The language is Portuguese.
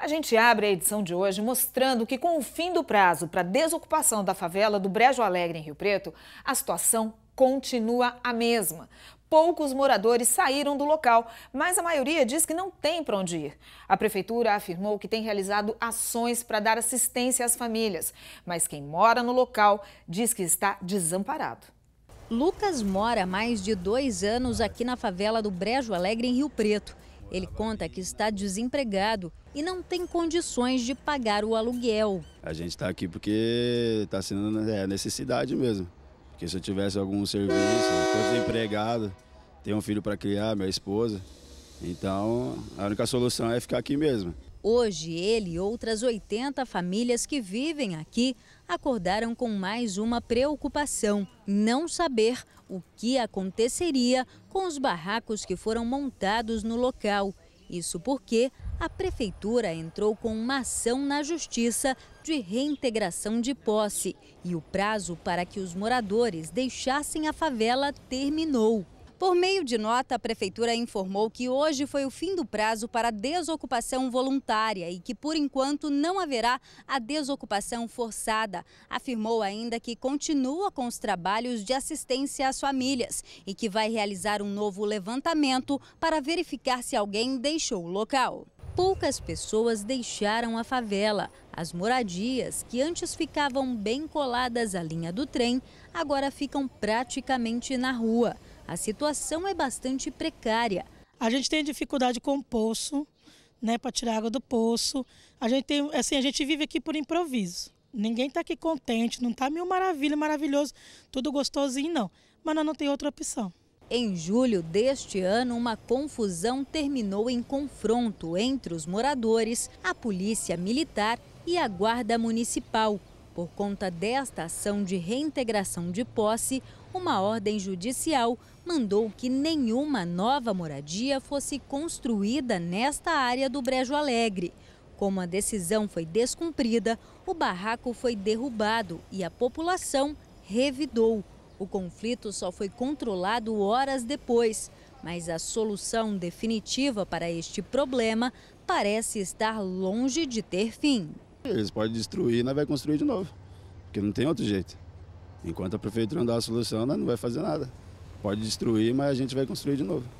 A gente abre a edição de hoje mostrando que, com o fim do prazo para desocupação da favela do Brejo Alegre, em Rio Preto, a situação continua a mesma. Poucos moradores saíram do local, mas a maioria diz que não tem para onde ir. A prefeitura afirmou que tem realizado ações para dar assistência às famílias, mas quem mora no local diz que está desamparado. Lucas mora há mais de dois anos aqui na favela do Brejo Alegre, em Rio Preto. Ele conta que está desempregado e não tem condições de pagar o aluguel. A gente está aqui porque está sendo é, necessidade mesmo. Porque se eu tivesse algum serviço, estou desempregado, tenho um filho para criar, minha esposa. Então, a única solução é ficar aqui mesmo. Hoje, ele e outras 80 famílias que vivem aqui acordaram com mais uma preocupação: não saber o que aconteceria com os barracos que foram montados no local. Isso porque a prefeitura entrou com uma ação na justiça de reintegração de posse e o prazo para que os moradores deixassem a favela terminou. Por meio de nota, a Prefeitura informou que hoje foi o fim do prazo para desocupação voluntária e que, por enquanto, não haverá a desocupação forçada. Afirmou ainda que continua com os trabalhos de assistência às famílias e que vai realizar um novo levantamento para verificar se alguém deixou o local poucas pessoas deixaram a favela. As moradias, que antes ficavam bem coladas à linha do trem, agora ficam praticamente na rua. A situação é bastante precária. A gente tem dificuldade com o poço, né, para tirar água do poço. A gente tem, assim, a gente vive aqui por improviso. Ninguém está aqui contente, não está mil maravilha, maravilhoso, tudo gostosinho não. Mas nós não tem outra opção. Em julho deste ano, uma confusão terminou em confronto entre os moradores, a polícia militar e a guarda municipal. Por conta desta ação de reintegração de posse, uma ordem judicial mandou que nenhuma nova moradia fosse construída nesta área do Brejo Alegre. Como a decisão foi descumprida, o barraco foi derrubado e a população revidou. O conflito só foi controlado horas depois, mas a solução definitiva para este problema parece estar longe de ter fim. Eles podem destruir, nós vai construir de novo, porque não tem outro jeito. Enquanto a prefeitura não dá a solução, nós não vai fazer nada. Pode destruir, mas a gente vai construir de novo.